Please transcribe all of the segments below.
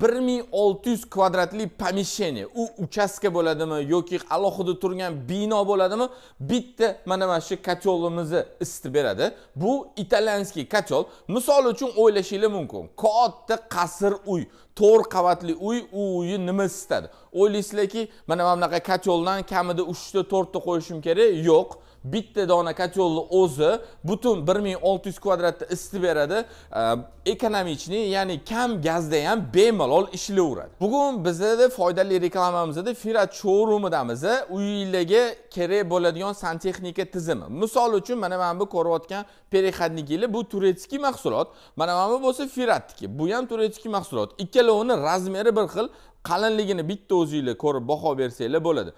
1600 kvadratli pomeshcheniye, u uchastka bo'ladimi yoki alohida turgan bino bo'ladimi bitta mana mana shu kotyolimizni isitib beradi bu italyanskiy kotyol misol uchun o'ylashingiz mumkin katta qasr uy to'rt qavatli uy u uyni nima istadi o'ylaysizlarki mana mana bunaqa kotyoldan kamida uchta to'rtta qo'yishim kerak yo'q bitta dona kotyolni o'zi butun 1600 kvadratni isitib beradi ehm, ekonomichniy ya'ni kam gazda ham bemalol ishlayveradi bugun bizada foydali reklamamizda firat shourumidamiz e, uyinglarga kerak bo'ladigan santexnika tizimi misol uchun mana mana bu ko'rayotgan переходникlar bu turetskiy mahsulot mana mana bu bo'lsa firatniki bu ham turetskiy mahsulot ikkala ikkalovini razmeri bir xil qalinligini bitta o'zinglar ko'rib baho bersanglar bo'ladi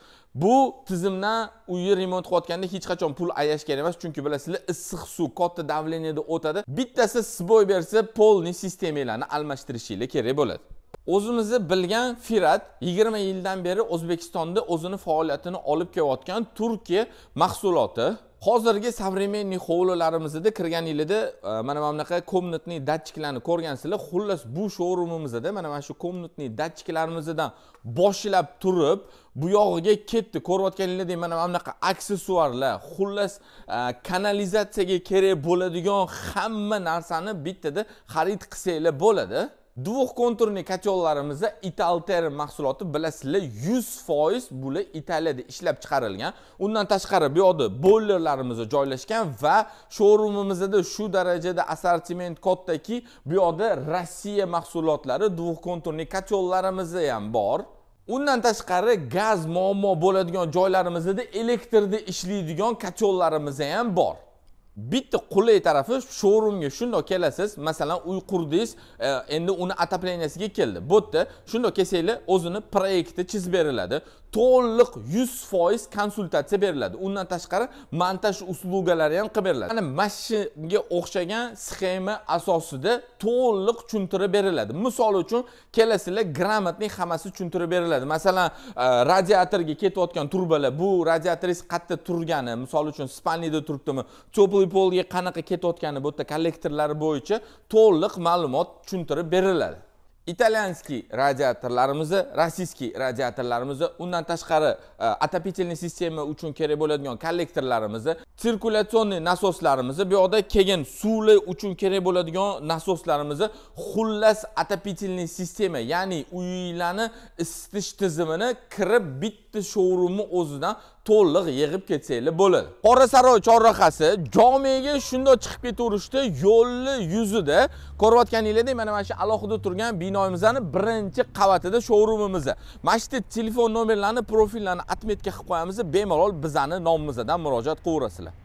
bu tizimdan uyni remont qilayotganda hech qachon pul ayash kerak emas chunki bilasizlar issiq suv katta davleniyada o'tadi bittasi sboy bersa полный sistemanglarni almashtirishinglar kerak bo'ladi o'zimizni bilgan firat 20 yildan beri o'zbekistonda o'zini faoliyatini olib kelayotgan turkiya mahsuloti hozirgi современный hovlilariymizda kirgan yilida e, mana mana bunaqa komnatniy datchiklarni ko'rgansizlar xullas bu shourumimizda mana mana shu komnatniy datchiklarimizdan boshlab turib bu yog'iga ketdi ko'rayotganinglardek mana mana bunaqa aksessuarlar xullas e, kanalizatsiyaga kerak bo'ladigan hamma narsani bittada xarid qilsanglar bo'ladi duvoq konturni kachollarimizda italter mahsuloti bilasizlar 100% bular italiyada ishlab chiqarilgan undan tashqari bu yoqda bollerlarimiz joylashgan va showroomimizda shu darajada assortiment kattaki bu yoqda rossiya mahsulotlari duvoq konturni katyollarimiz ham bor undan tashqari gaz muammo bo'ladigan joylarimizda elektrda ishlaydigan katyollarimiz ham bor bitta qulay tarafi shourimga shundoq kelasiz masalan uy qurdingiz e, endi uni отоплениясiga keldi bu yerda shundoq kelsanglar o'zini proyekti chizib beriladi to'liq yuz foiz konsultatsiya beriladi undan tashqari montaj uslugalari ham qilib beriladi mana mashinaga o'xshagan sxema asosida to'liq tushuntirib beriladi misol uchun kelasizlar grammatning hammasi tushuntirib beriladi masalan e, radiatorga ketayotgan turbalar bu radiator qayerda turgani misol uchun spalniyada turibdimi теплый polga qanaqa ketayotgani bu yerda kollektorlari bo'yicha to'liq ma'lumot tushuntirib beriladi italyanskiy radiatorlarimizni rossiyskiy radiatorlarimizni undan tashqari e, отопительный sistema uchun kerak bo'ladigan kollektorlarimizni sirkulyatsionniy nasoslarimizni bu yoqda keyin suvli uchun kerak bo'ladigan nasoslarimizni xullas отопительный sistema ya'ni uylarni isitish tizimini kirib bitta shourumni o'zidan to'liq yig'ib ketsanglar bo'ladi qorasaroy chorrahasi jomega shundoq chiqib ketaverishdi yo'lni yuzida ko'rayotganinglardek mana mana shu alohida turgan binoyimizni birinchi qavatida shourumingiz mana shu yerda telefon nomerlarni profillarni отметка qilib qo'yamiz bemalol bizani nomimizdan murojaat qilaverasizlar